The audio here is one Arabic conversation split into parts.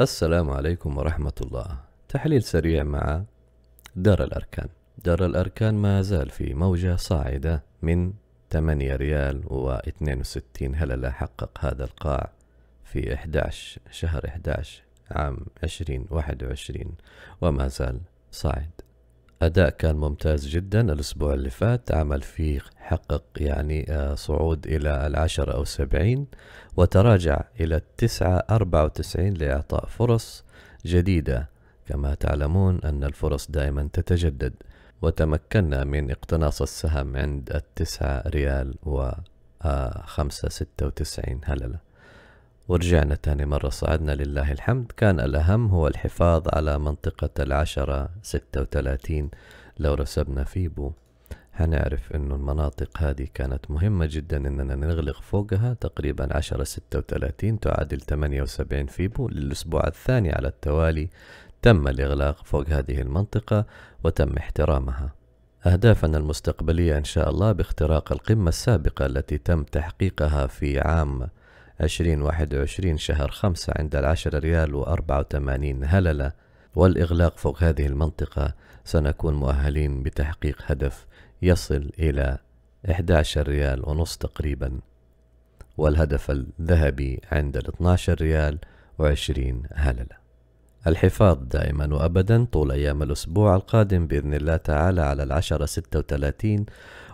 السلام عليكم ورحمة الله تحليل سريع مع دار الأركان دار الأركان ما زال في موجة صاعدة من 8 ريال و62 هللة حقق هذا القاع في 11 شهر 11 عام 2021 وما زال صاعد أداء كان ممتاز جدا الأسبوع اللي فات عمل فيه حقق يعني آه، صعود إلى العشرة أو سبعين وتراجع إلى التسعة أربعة وتسعين لإعطاء فرص جديدة كما تعلمون أن الفرص دائما تتجدد وتمكنا من اقتناص السهم عند التسعة ريال وخمسة ستة وتسعين هللة ورجعنا تاني مرة صعدنا لله الحمد كان الأهم هو الحفاظ على منطقة العشرة ستة وثلاثين لو رسبنا فيبو هنعرف انه المناطق هذه كانت مهمة جدا اننا نغلق فوقها تقريبا عشرة ستة وثلاثين تعادل ثمانية وسبعين فيبو للأسبوع الثاني على التوالي تم الإغلاق فوق هذه المنطقة وتم احترامها أهدافنا المستقبلية إن شاء الله باختراق القمة السابقة التي تم تحقيقها في عام عشرين واحد شهر 5 عند العشر ريال و84 هللة والإغلاق فوق هذه المنطقة سنكون مؤهلين بتحقيق هدف يصل إلى 11 ريال ونص تقريبا والهدف الذهبي عند ال 12 ريال و20 هللة الحفاظ دائما وأبدا طول أيام الأسبوع القادم بإذن الله تعالى على العشرة ستة وثلاثين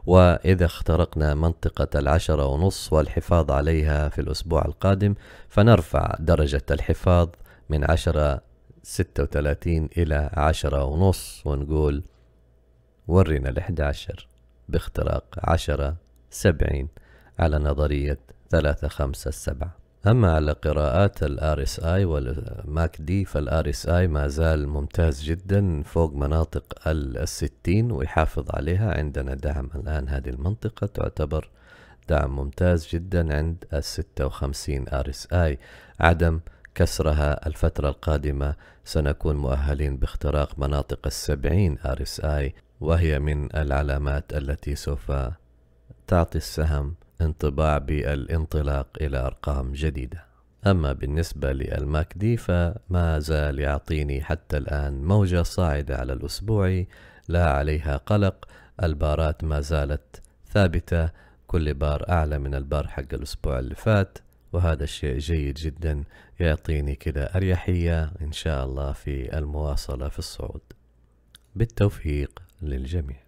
وإذا اخترقنا منطقة العشرة ونص والحفاظ عليها في الأسبوع القادم فنرفع درجة الحفاظ من عشرة ستة وثلاثين إلى عشرة ونص ونقول ورينا الأحد عشر باختراق عشرة سبعين على نظرية ثلاثة خمسة سبعة أما على قراءات الار اس اي والماك دي فالار اس اي ما زال ممتاز جدا فوق مناطق الستين ويحافظ عليها عندنا دعم الآن هذه المنطقة تعتبر دعم ممتاز جدا عند الستة وخمسين ار اس اي عدم كسرها الفترة القادمة سنكون مؤهلين باختراق مناطق السبعين ار اس اي وهي من العلامات التي سوف تعطي السهم انطباع بالانطلاق إلى أرقام جديدة أما بالنسبة للماك دي فما زال يعطيني حتى الآن موجة صاعدة على الاسبوع لا عليها قلق البارات ما زالت ثابتة كل بار أعلى من البار حق الأسبوع اللي فات وهذا الشيء جيد جدا يعطيني كده أريحية إن شاء الله في المواصلة في الصعود بالتوفيق للجميع